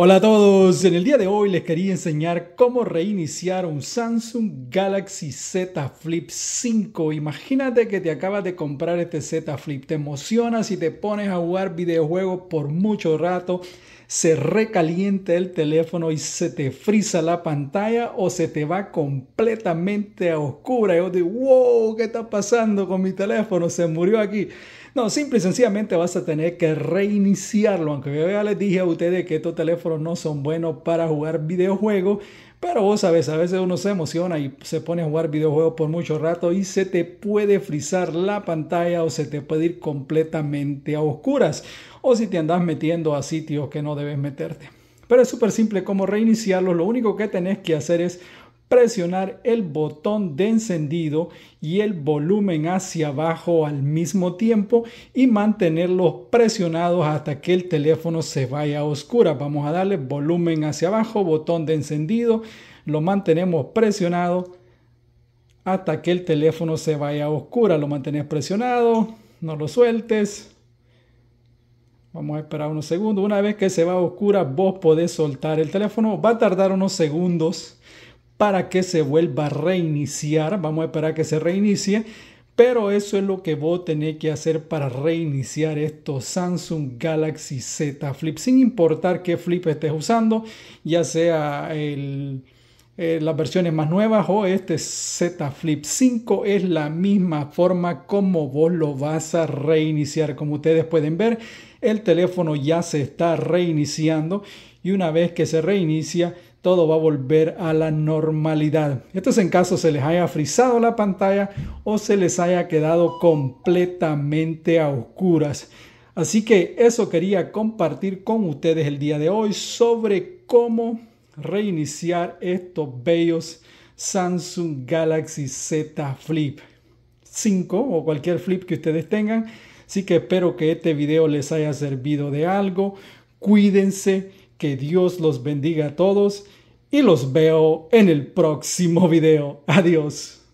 Hola a todos, en el día de hoy les quería enseñar cómo reiniciar un Samsung Galaxy Z Flip 5. Imagínate que te acabas de comprar este Z Flip, te emocionas y te pones a jugar videojuegos por mucho rato, se recalienta el teléfono y se te frisa la pantalla o se te va completamente a oscura. Y yo dices, wow, ¿qué está pasando con mi teléfono? Se murió aquí. No, simple y sencillamente vas a tener que reiniciarlo. Aunque ya les dije a ustedes que estos teléfonos no son buenos para jugar videojuegos. Pero vos sabes, a veces uno se emociona y se pone a jugar videojuegos por mucho rato y se te puede frizar la pantalla o se te puede ir completamente a oscuras. O si te andas metiendo a sitios que no debes meterte. Pero es súper simple como reiniciarlo. Lo único que tenés que hacer es presionar el botón de encendido y el volumen hacia abajo al mismo tiempo y mantenerlos presionados hasta que el teléfono se vaya a oscura Vamos a darle volumen hacia abajo, botón de encendido, lo mantenemos presionado hasta que el teléfono se vaya a oscura Lo mantenés presionado, no lo sueltes. Vamos a esperar unos segundos. Una vez que se va a oscura, vos podés soltar el teléfono. Va a tardar unos segundos para que se vuelva a reiniciar. Vamos a esperar que se reinicie. Pero eso es lo que vos tenés que hacer para reiniciar estos Samsung Galaxy Z Flip. Sin importar qué flip estés usando, ya sea eh, las versiones más nuevas o este Z Flip 5 es la misma forma como vos lo vas a reiniciar. Como ustedes pueden ver, el teléfono ya se está reiniciando y una vez que se reinicia, todo va a volver a la normalidad. Esto es en caso se les haya frizado la pantalla o se les haya quedado completamente a oscuras. Así que eso quería compartir con ustedes el día de hoy sobre cómo reiniciar estos bellos Samsung Galaxy Z Flip 5 o cualquier flip que ustedes tengan. Así que espero que este video les haya servido de algo. Cuídense que Dios los bendiga a todos y los veo en el próximo video. Adiós.